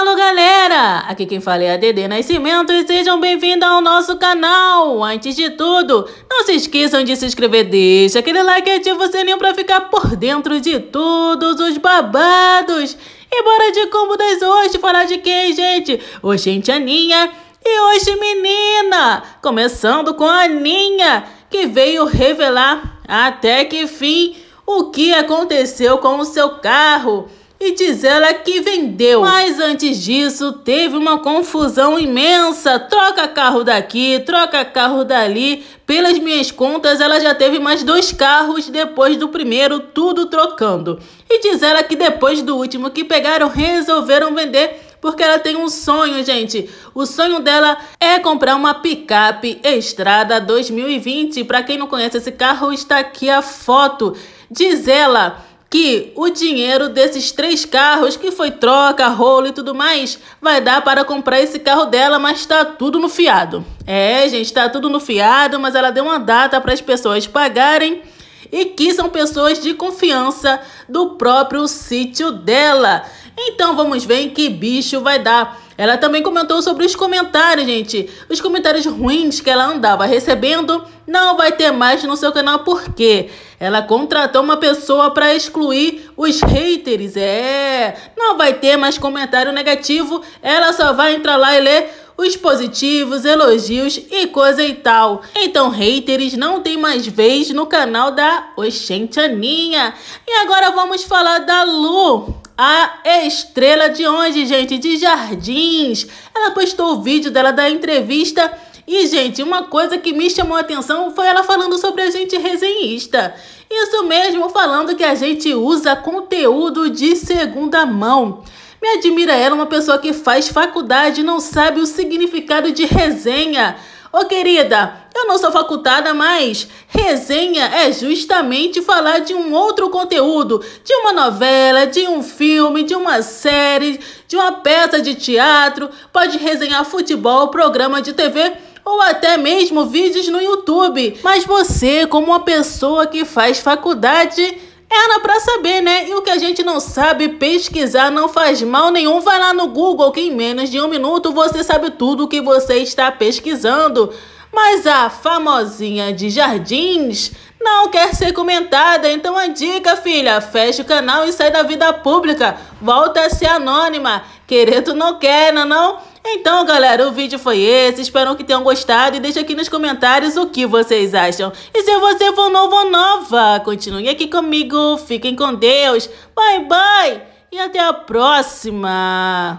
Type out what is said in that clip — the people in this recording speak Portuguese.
Alô galera, aqui quem fala é a Dede Nascimento e sejam bem-vindos ao nosso canal. Antes de tudo, não se esqueçam de se inscrever, deixa aquele like e ativa o sininho para ficar por dentro de todos os babados. E bora de combo das hoje falar de quem, gente? Hoje, gente, Aninha e hoje, menina. Começando com a Aninha, que veio revelar até que fim o que aconteceu com o seu carro e diz ela que vendeu. Mas antes disso, teve uma confusão imensa. Troca carro daqui, troca carro dali. Pelas minhas contas, ela já teve mais dois carros depois do primeiro, tudo trocando. E diz ela que depois do último que pegaram, resolveram vender porque ela tem um sonho, gente. O sonho dela é comprar uma picape Estrada 2020. Para quem não conhece esse carro, está aqui a foto. Diz ela que o dinheiro desses três carros, que foi troca, rolo e tudo mais, vai dar para comprar esse carro dela, mas está tudo no fiado. É, gente, está tudo no fiado, mas ela deu uma data para as pessoas pagarem e que são pessoas de confiança do próprio sítio dela. Então vamos ver em que bicho vai dar. Ela também comentou sobre os comentários, gente. Os comentários ruins que ela andava recebendo não vai ter mais no seu canal porque ela contratou uma pessoa para excluir os haters. É, não vai ter mais comentário negativo. Ela só vai entrar lá e ler os positivos, elogios e coisa e tal. Então, haters, não tem mais vez no canal da Oxente Aninha. E agora vamos falar da Lu. A estrela de onde, gente? De Jardins. Ela postou o vídeo dela da entrevista. E, gente, uma coisa que me chamou a atenção foi ela falando sobre a gente resenhista. Isso mesmo, falando que a gente usa conteúdo de segunda mão. Me admira ela, uma pessoa que faz faculdade e não sabe o significado de resenha. Ô querida, eu não sou facultada, mas resenha é justamente falar de um outro conteúdo, de uma novela, de um filme, de uma série, de uma peça de teatro. Pode resenhar futebol, programa de TV ou até mesmo vídeos no YouTube. Mas você, como uma pessoa que faz faculdade, era para saber, né? E o que a gente não sabe pesquisar não faz mal nenhum. Vai lá no Google que em menos de um minuto você sabe tudo o que você está pesquisando. Mas a famosinha de jardins não quer ser comentada, então a dica, filha, fecha o canal e sai da vida pública. Volta a ser anônima. Querer tu não quer, não, não? Então, galera, o vídeo foi esse. Espero que tenham gostado e deixa aqui nos comentários o que vocês acham. E se você for novo ou nova, continue aqui comigo. Fiquem com Deus. Bye, bye. E até a próxima.